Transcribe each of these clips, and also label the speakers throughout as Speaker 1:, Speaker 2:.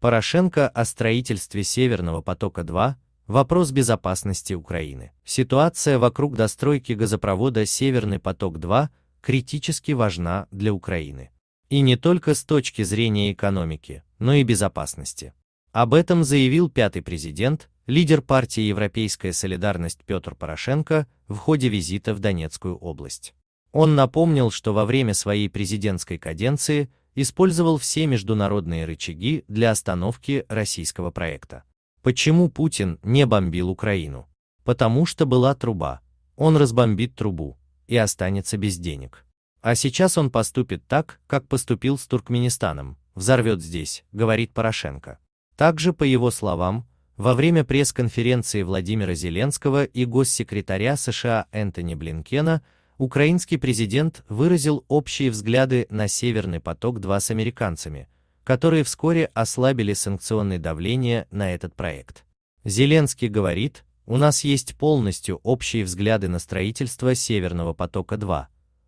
Speaker 1: Порошенко о строительстве Северного потока-2, вопрос безопасности Украины. Ситуация вокруг достройки газопровода Северный поток-2 критически важна для Украины. И не только с точки зрения экономики, но и безопасности. Об этом заявил пятый президент, лидер партии «Европейская солидарность» Петр Порошенко в ходе визита в Донецкую область. Он напомнил, что во время своей президентской каденции использовал все международные рычаги для остановки российского проекта. Почему Путин не бомбил Украину? Потому что была труба. Он разбомбит трубу и останется без денег. А сейчас он поступит так, как поступил с Туркменистаном, взорвет здесь, говорит Порошенко. Также, по его словам, во время пресс-конференции Владимира Зеленского и госсекретаря США Энтони Блинкена украинский президент выразил общие взгляды на «Северный поток-2» с американцами, которые вскоре ослабили санкционное давление на этот проект. Зеленский говорит, у нас есть полностью общие взгляды на строительство Северного потока-2,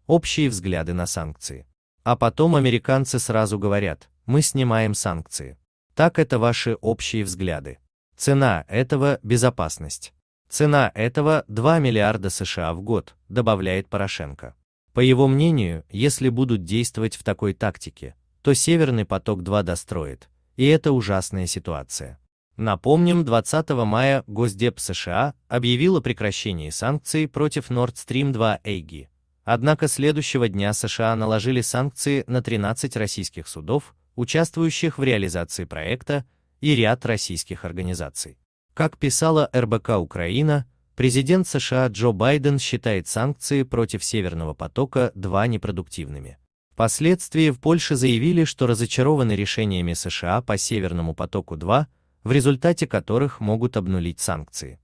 Speaker 1: общие взгляды на санкции. А потом американцы сразу говорят, мы снимаем санкции. Так это ваши общие взгляды. Цена этого – безопасность. Цена этого 2 миллиарда США в год, добавляет Порошенко. По его мнению, если будут действовать в такой тактике, то Северный поток-2 достроит, и это ужасная ситуация. Напомним, 20 мая Госдеп США объявил о прекращении санкций против Nord Stream 2 Эйги. Однако следующего дня США наложили санкции на 13 российских судов, участвующих в реализации проекта, и ряд российских организаций. Как писала РБК Украина, президент США Джо Байден считает санкции против Северного потока-2 непродуктивными. Впоследствии в Польше заявили, что разочарованы решениями США по Северному потоку-2, в результате которых могут обнулить санкции.